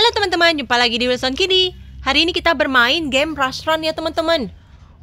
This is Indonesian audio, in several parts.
Halo teman-teman, jumpa lagi di Wilson Kidi Hari ini kita bermain game rush run ya teman-teman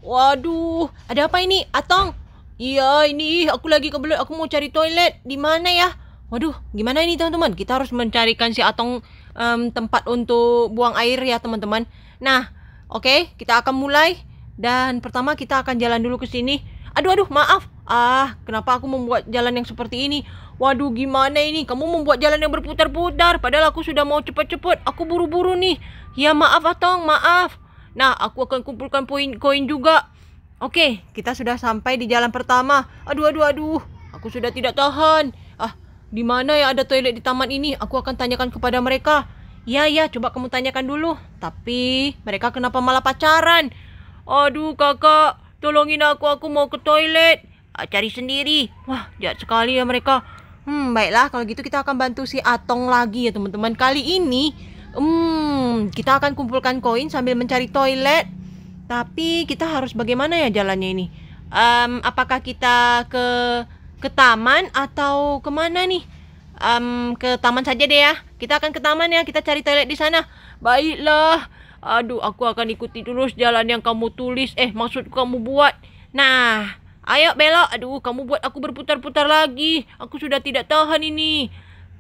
Waduh, ada apa ini? Atong? Iya ini, aku lagi kebelet, aku mau cari toilet Di mana ya? Waduh, gimana ini teman-teman? Kita harus mencarikan si Atong um, tempat untuk buang air ya teman-teman Nah, oke, okay, kita akan mulai Dan pertama kita akan jalan dulu ke sini Aduh, aduh, maaf Ah, kenapa aku membuat jalan yang seperti ini? Waduh gimana ini kamu membuat jalan yang berputar-putar Padahal aku sudah mau cepat-cepat Aku buru-buru nih Ya maaf Atong ah, maaf Nah aku akan kumpulkan poin koin juga Oke kita sudah sampai di jalan pertama Aduh aduh aduh Aku sudah tidak tahan Ah di mana ya ada toilet di taman ini Aku akan tanyakan kepada mereka Ya ya coba kamu tanyakan dulu Tapi mereka kenapa malah pacaran Aduh kakak Tolongin aku aku mau ke toilet ah, Cari sendiri Wah jahat sekali ya mereka Hmm, baiklah kalau gitu kita akan bantu si Atong lagi ya teman-teman. Kali ini hmm, kita akan kumpulkan koin sambil mencari toilet. Tapi kita harus bagaimana ya jalannya ini? Um, apakah kita ke ke taman atau kemana nih? Um, ke taman saja deh ya. Kita akan ke taman ya. Kita cari toilet di sana. Baiklah. Aduh, aku akan ikuti terus jalan yang kamu tulis. Eh, maksud kamu buat. Nah, Ayo belok. Aduh, kamu buat aku berputar-putar lagi. Aku sudah tidak tahan ini.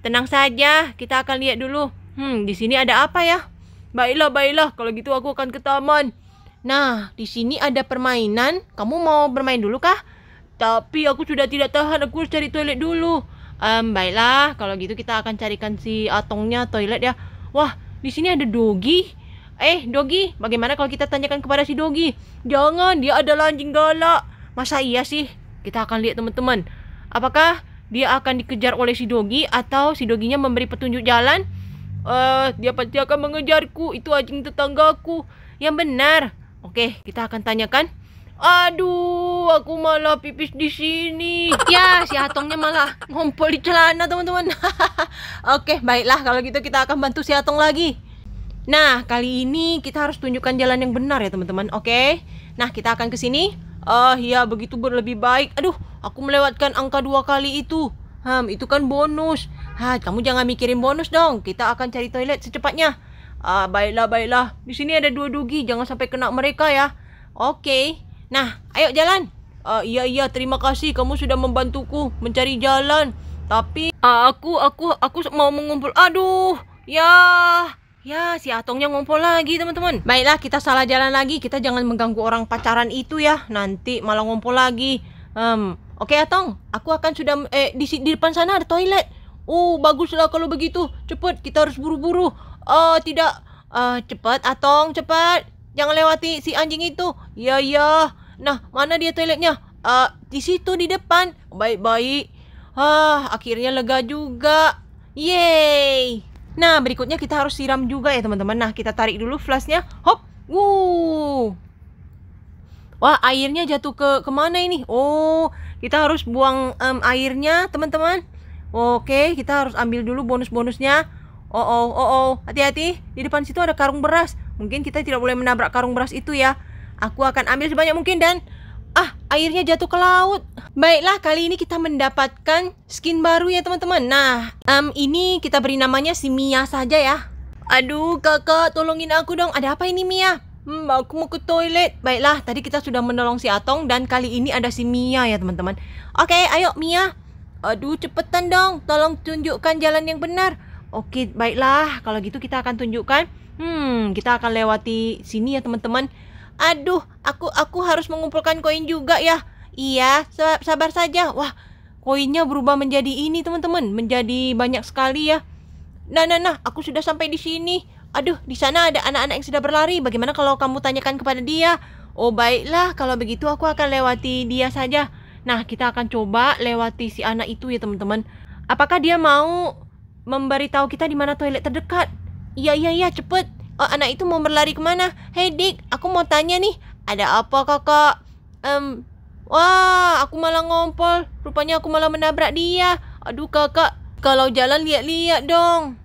Tenang saja, kita akan lihat dulu. Hmm, di sini ada apa ya? Baiklah, baiklah. Kalau gitu aku akan ke taman. Nah, di sini ada permainan. Kamu mau bermain dulu kah? Tapi aku sudah tidak tahan, aku harus cari toilet dulu. Um, baiklah, kalau gitu kita akan carikan si Atongnya toilet ya. Wah, di sini ada Dogi. Eh, Dogi, bagaimana kalau kita tanyakan kepada si Dogi? Jangan, dia adalah anjing galak. Masa iya sih? Kita akan lihat teman-teman. Apakah dia akan dikejar oleh si Dogi atau si Doginya memberi petunjuk jalan? Uh, dia pasti akan mengejarku. Itu anjing tetanggaku. Yang benar. Oke, kita akan tanyakan. Aduh, aku malah pipis di sini. Ya, si Atongnya malah ngompol di celana, teman-teman. Oke, baiklah kalau gitu kita akan bantu si Atong lagi. Nah, kali ini kita harus tunjukkan jalan yang benar ya, teman-teman. Oke. Nah, kita akan ke sini. Ah, ya begitu berlebih baik. Aduh, aku melewatkan angka dua kali itu. Ham, itu kan bonus. Ha, kamu jangan mikirin bonus dong. Kita akan cari toilet secepatnya. Ah, baiklah, baiklah. Di sini ada dua dugi, jangan sampai kena mereka ya. Oke. Nah, ayo jalan. Ah, iya iya terima kasih kamu sudah membantuku mencari jalan. Tapi Ah, aku aku aku mau mengumpul. Aduh, ya. Ya, si Atongnya ngompol lagi, teman-teman. Baiklah, kita salah jalan lagi. Kita jangan mengganggu orang pacaran itu ya. Nanti malah ngompol lagi. Um, Oke, okay, Atong. Aku akan sudah... Eh, di, di depan sana ada toilet. Oh, baguslah kalau begitu. Cepat, kita harus buru-buru. Oh, uh, tidak. Uh, eh, cepat, Atong, cepat. Jangan lewati si anjing itu. Ya, ya. Nah, mana dia toiletnya? Uh, di situ, di depan. Baik-baik. Ah, akhirnya lega juga. Yeay! Nah, berikutnya kita harus siram juga ya teman-teman. Nah, kita tarik dulu flashnya. Hop. Wuh. Wah, airnya jatuh ke kemana ini? Oh, kita harus buang um, airnya, teman-teman. Oke, kita harus ambil dulu bonus-bonusnya. Oh, oh, oh, oh. Hati-hati. Di depan situ ada karung beras. Mungkin kita tidak boleh menabrak karung beras itu ya. Aku akan ambil sebanyak mungkin dan Ah, airnya jatuh ke laut. Baiklah, kali ini kita mendapatkan skin baru ya teman-teman. Nah, um, ini kita beri namanya si Mia saja ya. Aduh, kakak, tolongin aku dong. Ada apa ini Mia? Hmm, aku mau ke toilet. Baiklah, tadi kita sudah menolong si Atong dan kali ini ada si Mia ya teman-teman. Oke, ayo Mia. Aduh, cepetan dong. Tolong tunjukkan jalan yang benar. Oke, baiklah. Kalau gitu kita akan tunjukkan. Hmm, kita akan lewati sini ya teman-teman. Aduh, aku aku harus mengumpulkan koin juga ya. Iya, sabar saja. Wah, koinnya berubah menjadi ini, teman-teman, menjadi banyak sekali ya. Nah, nah, nah, aku sudah sampai di sini. Aduh, di sana ada anak-anak yang sudah berlari. Bagaimana kalau kamu tanyakan kepada dia? Oh, baiklah, kalau begitu aku akan lewati dia saja. Nah, kita akan coba lewati si anak itu ya, teman-teman. Apakah dia mau memberitahu kita di mana toilet terdekat? Iya, iya, iya, cepet oh, anak itu mau berlari kemana? Hei Dik, aku mau tanya nih, ada apa kakak? Um, wah, aku malah ngompol, rupanya aku malah menabrak dia. Aduh kakak, kalau jalan lihat-lihat dong.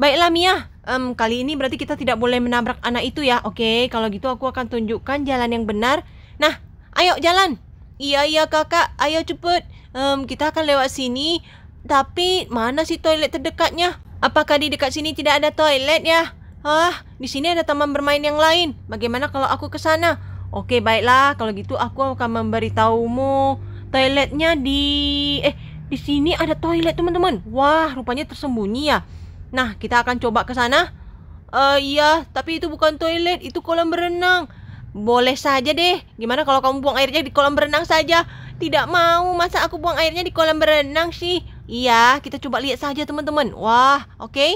Baiklah Mia, um, kali ini berarti kita tidak boleh menabrak anak itu ya. Oke, kalau gitu aku akan tunjukkan jalan yang benar. Nah, ayo jalan. Iya iya kakak, ayo cepet. Um, kita akan lewat sini. Tapi mana sih toilet terdekatnya? Apakah di dekat sini tidak ada toilet ya? Hah, di sini ada taman bermain yang lain. Bagaimana kalau aku ke sana? Oke, baiklah. Kalau gitu aku akan memberitahumu. Toiletnya di eh di sini ada toilet, teman-teman. Wah, rupanya tersembunyi ya. Nah, kita akan coba ke sana. Uh, iya, tapi itu bukan toilet, itu kolam berenang. Boleh saja deh. Gimana kalau kamu buang airnya di kolam berenang saja? Tidak mau, masa aku buang airnya di kolam berenang sih? Iya, kita coba lihat saja teman-teman. Wah, oke. Okay.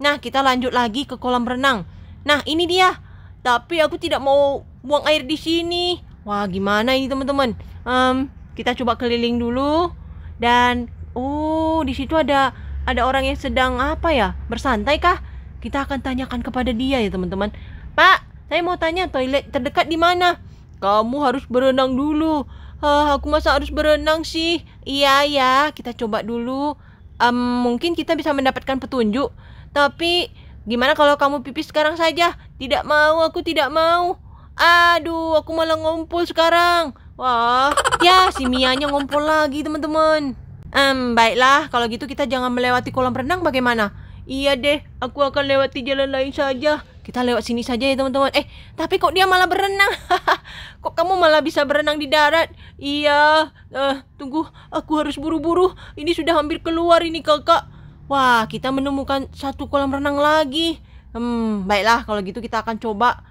Nah, kita lanjut lagi ke kolam renang. Nah, ini dia. Tapi aku tidak mau buang air di sini. Wah, gimana ini teman-teman? Um, kita coba keliling dulu. Dan, oh, di situ ada ada orang yang sedang apa ya? Bersantai kah? Kita akan tanyakan kepada dia ya teman-teman. Pak, saya mau tanya toilet terdekat di mana? Kamu harus berenang dulu. Uh, aku masa harus berenang sih? Iya ya, kita coba dulu. Um, mungkin kita bisa mendapatkan petunjuk tapi gimana kalau kamu pipis sekarang saja? Tidak mau, aku tidak mau. Aduh, aku malah ngumpul sekarang. Wah, ya si Mianya ngumpul lagi teman-teman. Um, baiklah, kalau gitu kita jangan melewati kolam renang bagaimana? Iya deh, aku akan lewati jalan lain saja. Kita lewat sini saja ya teman-teman. Eh, tapi kok dia malah berenang? kok kamu malah bisa berenang di darat? Iya, uh, tunggu, aku harus buru-buru. Ini sudah hampir keluar ini kakak. Wah, kita menemukan satu kolam renang lagi. Hmm, baiklah kalau gitu kita akan coba.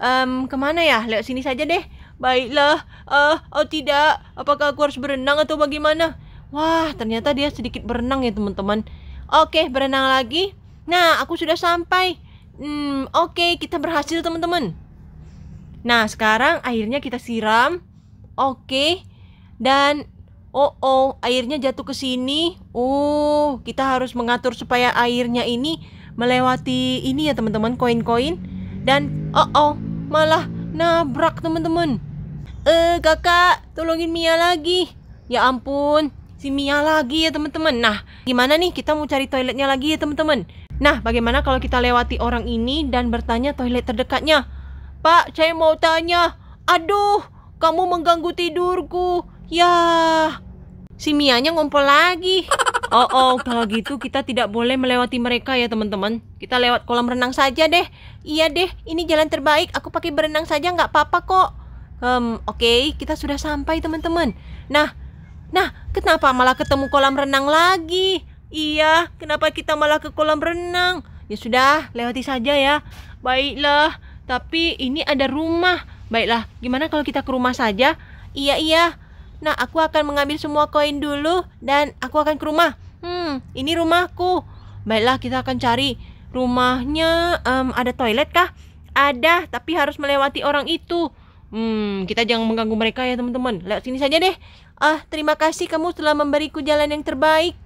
Um, kemana ya? Lewat sini saja deh. Baiklah. Uh, oh tidak. Apakah aku harus berenang atau bagaimana? Wah, ternyata dia sedikit berenang ya teman-teman. Oke, berenang lagi. Nah, aku sudah sampai. Hmm, oke, kita berhasil teman-teman. Nah, sekarang akhirnya kita siram. Oke. Dan Oh oh, airnya jatuh ke sini. Uh, kita harus mengatur supaya airnya ini melewati ini ya teman-teman koin-koin dan oh oh malah nabrak teman-teman. Eh kakak, tolongin Mia lagi. Ya ampun, si Mia lagi ya teman-teman. Nah, gimana nih kita mau cari toiletnya lagi ya teman-teman? Nah, bagaimana kalau kita lewati orang ini dan bertanya toilet terdekatnya? Pak, saya mau tanya. Aduh, kamu mengganggu tidurku. Ya, si Mianya ngumpul lagi. Oh, oh, kalau gitu kita tidak boleh melewati mereka ya teman-teman. Kita lewat kolam renang saja deh. Iya deh, ini jalan terbaik. Aku pakai berenang saja nggak apa-apa kok. Um, Oke, okay, kita sudah sampai teman-teman. Nah, nah, kenapa malah ketemu kolam renang lagi? Iya, kenapa kita malah ke kolam renang? Ya sudah, lewati saja ya. Baiklah, tapi ini ada rumah. Baiklah, gimana kalau kita ke rumah saja? Iya, iya. Nah, aku akan mengambil semua koin dulu dan aku akan ke rumah. Hmm, ini rumahku. Baiklah, kita akan cari rumahnya. Um, ada toilet kah? Ada, tapi harus melewati orang itu. Hmm, kita jangan mengganggu mereka ya teman-teman. Lewat sini saja deh. Ah, terima kasih kamu telah memberiku jalan yang terbaik.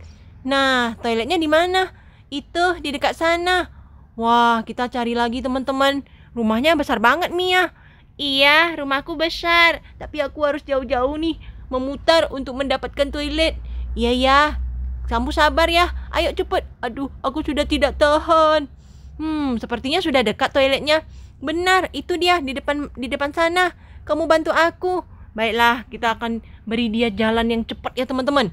Nah, toiletnya di mana? Itu di dekat sana. Wah, kita cari lagi teman-teman. Rumahnya besar banget Mia. Iya, rumahku besar, tapi aku harus jauh-jauh nih memutar untuk mendapatkan toilet. Iya ya. Kamu sabar ya. Ayo cepat. Aduh, aku sudah tidak tahan. Hmm, sepertinya sudah dekat toiletnya. Benar, itu dia di depan di depan sana. Kamu bantu aku. Baiklah, kita akan beri dia jalan yang cepat ya, teman-teman.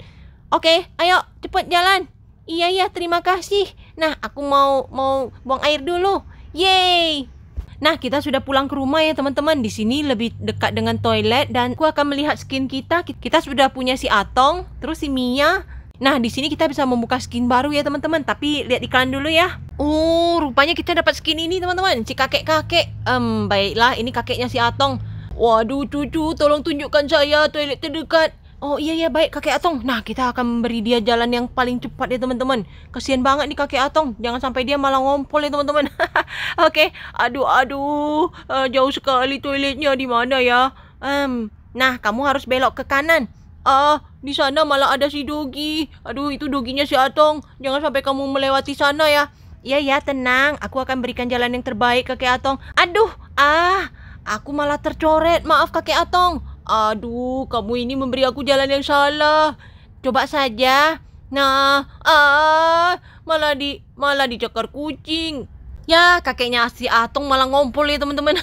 Oke, ayo cepat jalan. Iya ya, terima kasih. Nah, aku mau mau buang air dulu. Yeay! Nah, kita sudah pulang ke rumah ya teman-teman. Di sini lebih dekat dengan toilet dan aku akan melihat skin kita. Kita sudah punya si Atong, terus si Mia. Nah, di sini kita bisa membuka skin baru ya teman-teman. Tapi lihat iklan dulu ya. uh rupanya kita dapat skin ini teman-teman. Si kakek-kakek. Um, baiklah, ini kakeknya si Atong. Waduh, cucu, tolong tunjukkan saya toilet terdekat. Oh iya iya baik kakek Atong. Nah kita akan memberi dia jalan yang paling cepat ya teman-teman. Kasihan banget nih kakek Atong. Jangan sampai dia malah ngompol ya teman-teman. Oke. Okay. Aduh aduh. Uh, jauh sekali toiletnya di mana ya? Um, nah kamu harus belok ke kanan. Ah, uh, di sana malah ada si Dogi. Aduh itu Doginya si Atong. Jangan sampai kamu melewati sana ya. Iya ya tenang. Aku akan berikan jalan yang terbaik kakek Atong. Aduh ah. Aku malah tercoret. Maaf kakek Atong. Aduh, kamu ini memberi aku jalan yang salah. Coba saja. Nah, ah, malah di malah dicakar kucing. Ya, kakeknya si Atong malah ngompol ya, teman-teman.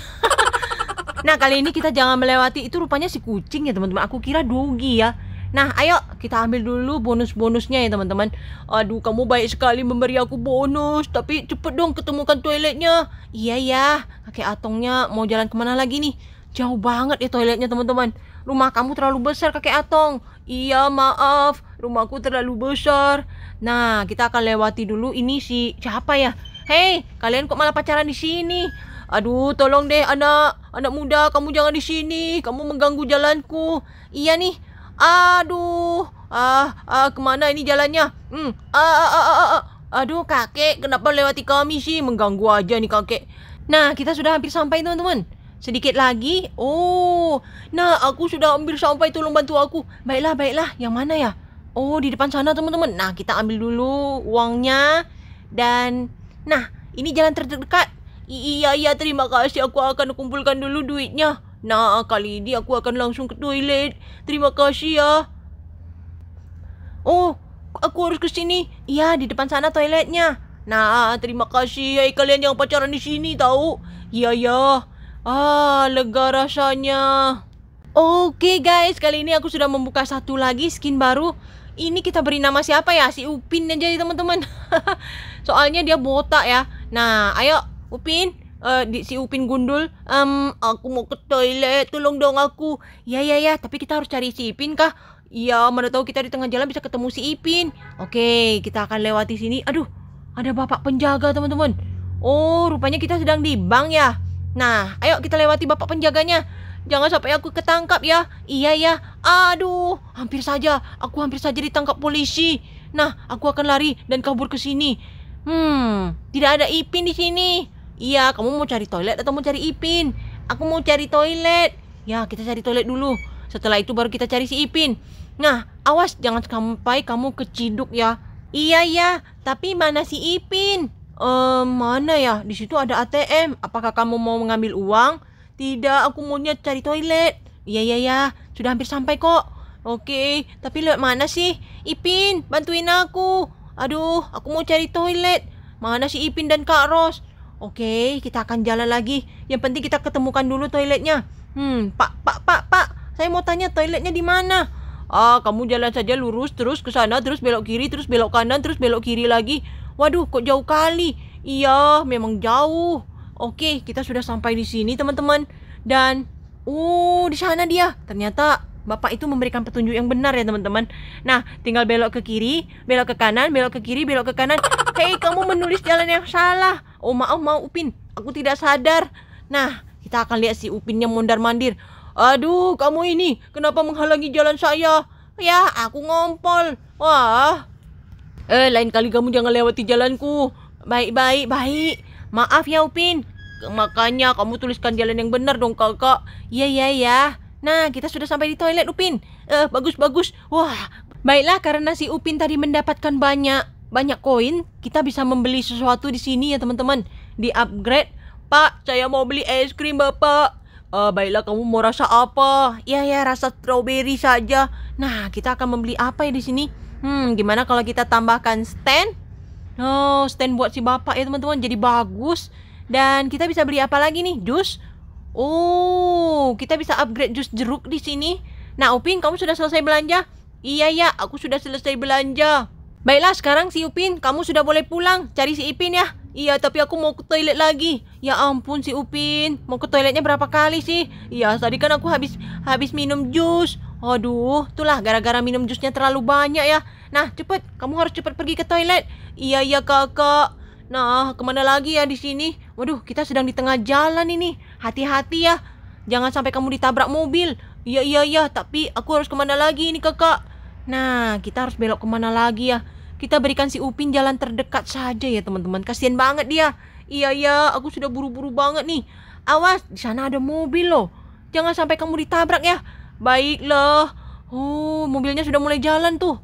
nah, kali ini kita jangan melewati itu rupanya si kucing ya, teman-teman. Aku kira dogi ya. Nah, ayo kita ambil dulu bonus-bonusnya ya, teman-teman. Aduh, kamu baik sekali memberi aku bonus, tapi cepet dong ketemukan toiletnya. Iya ya, kakek Atongnya mau jalan kemana lagi nih? Jauh banget ya toiletnya teman-teman. Rumah kamu terlalu besar kakek Atong. Iya maaf, rumahku terlalu besar. Nah, kita akan lewati dulu ini si siapa ya? Hei, kalian kok malah pacaran di sini? Aduh, tolong deh anak, anak muda, kamu jangan di sini. Kamu mengganggu jalanku. Iya nih. Aduh, ah, ah kemana ini jalannya? Hmm, ah, ah, ah, ah, ah. Aduh kakek, kenapa lewati kami sih? Mengganggu aja nih kakek. Nah, kita sudah hampir sampai teman-teman. Sedikit lagi. Oh, nah aku sudah ambil sampai tolong bantu aku. Baiklah, baiklah. Yang mana ya? Oh, di depan sana teman-teman. Nah, kita ambil dulu uangnya. Dan, nah, ini jalan terdekat. Iya, iya, terima kasih. Aku akan kumpulkan dulu duitnya. Nah, kali ini aku akan langsung ke toilet. Terima kasih ya. Oh, aku harus ke sini. Iya, di depan sana toiletnya. Nah, terima kasih ya kalian yang pacaran di sini tahu. Iya, iya Ah, lega rasanya. Oke guys, kali ini aku sudah membuka satu lagi skin baru. Ini kita beri nama siapa ya? Si Upin aja ya teman-teman. Soalnya dia botak ya. Nah, ayo Upin. Uh, di, si Upin gundul, um, aku mau ke toilet, tolong dong aku. Ya ya ya, tapi kita harus cari si Ipin kah? ya mana tahu kita di tengah jalan bisa ketemu si Ipin. Oke, kita akan lewati sini. Aduh, ada bapak penjaga teman-teman. Oh, rupanya kita sedang di bank ya. Nah, ayo kita lewati bapak penjaganya. Jangan sampai aku ketangkap ya. Iya ya. Aduh, hampir saja. Aku hampir saja ditangkap polisi. Nah, aku akan lari dan kabur ke sini. Hmm, tidak ada Ipin di sini. Iya, kamu mau cari toilet atau mau cari Ipin? Aku mau cari toilet. Ya, kita cari toilet dulu. Setelah itu baru kita cari si Ipin. Nah, awas jangan sampai kamu keciduk ya. Iya ya, tapi mana si Ipin? ehm, mana ya? Di situ ada ATM. Apakah kamu mau mengambil uang? Tidak, aku maunya cari toilet. Iya, iya, iya. Sudah hampir sampai kok. Oke, tapi lewat mana sih? Ipin, bantuin aku. Aduh, aku mau cari toilet. Mana sih Ipin dan Kak Ros? Oke, kita akan jalan lagi. Yang penting kita ketemukan dulu toiletnya. Hmm, Pak, Pak, Pak, Pak. Saya mau tanya toiletnya di mana? Ah, kamu jalan saja lurus terus ke sana, terus belok kiri, terus belok kanan, terus belok kiri lagi. Waduh, kok jauh kali? Iya, memang jauh. Oke, kita sudah sampai di sini, teman-teman. Dan, uh, di sana dia. Ternyata Bapak itu memberikan petunjuk yang benar ya teman-teman Nah tinggal belok ke kiri Belok ke kanan Belok ke kiri Belok ke kanan Hei kamu menulis jalan yang salah Oh maaf maaf, Upin Aku tidak sadar Nah kita akan lihat si yang mondar mandir Aduh kamu ini Kenapa menghalangi jalan saya Ya aku ngompol Wah Eh, lain kali kamu jangan lewati jalanku. Baik, baik, baik. Maaf ya, Upin. Makanya kamu tuliskan jalan yang benar dong, kakak. Iya, iya, iya. Nah, kita sudah sampai di toilet, Upin. Eh, bagus, bagus. Wah, baiklah karena si Upin tadi mendapatkan banyak banyak koin, kita bisa membeli sesuatu di sini ya, teman-teman. Di upgrade. Pak, saya mau beli es krim, Bapak. Uh, baiklah kamu mau rasa apa? Ya ya rasa strawberry saja. Nah, kita akan membeli apa ya di sini? Hmm, gimana kalau kita tambahkan stand? Oh, stand buat si bapak ya teman-teman, jadi bagus. Dan kita bisa beli apa lagi nih? Jus? Oh, kita bisa upgrade jus jeruk di sini. Nah, Upin, kamu sudah selesai belanja? Iya ya, aku sudah selesai belanja. Baiklah, sekarang si Upin, kamu sudah boleh pulang. Cari si Ipin ya. Iya, tapi aku mau ke toilet lagi. Ya ampun si Upin, mau ke toiletnya berapa kali sih? Iya, tadi kan aku habis habis minum jus. Aduh, itulah gara-gara minum jusnya terlalu banyak ya. Nah, cepet, kamu harus cepet pergi ke toilet. Iya, iya kakak. Nah, kemana lagi ya di sini? Waduh, kita sedang di tengah jalan ini. Hati-hati ya. Jangan sampai kamu ditabrak mobil. Iya, iya, iya. Tapi aku harus kemana lagi ini kakak? Nah, kita harus belok kemana lagi ya? Kita berikan si Upin jalan terdekat saja ya teman-teman. Kasian banget dia. Iya, iya. Aku sudah buru-buru banget nih. Awas, di sana ada mobil loh. Jangan sampai kamu ditabrak ya. Baiklah. Oh, mobilnya sudah mulai jalan tuh.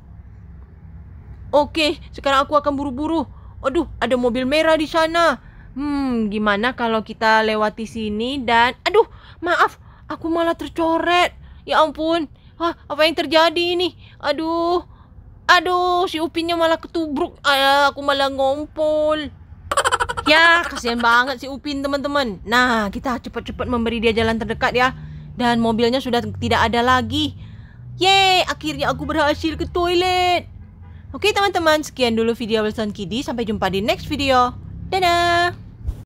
Oke, sekarang aku akan buru-buru. Aduh, ada mobil merah di sana. Hmm, gimana kalau kita lewati sini dan... Aduh, maaf. Aku malah tercoret. Ya ampun. Hah, apa yang terjadi ini? Aduh. Aduh, si Upinnya malah ketubruk. Ayah, aku malah ngompol. Ya, kasihan banget si Upin, teman-teman. Nah, kita cepat-cepat memberi dia jalan terdekat ya. Dan mobilnya sudah tidak ada lagi. Yeay, akhirnya aku berhasil ke toilet. Oke teman-teman, sekian dulu video Wilson Kiddy. Sampai jumpa di next video. Dadah!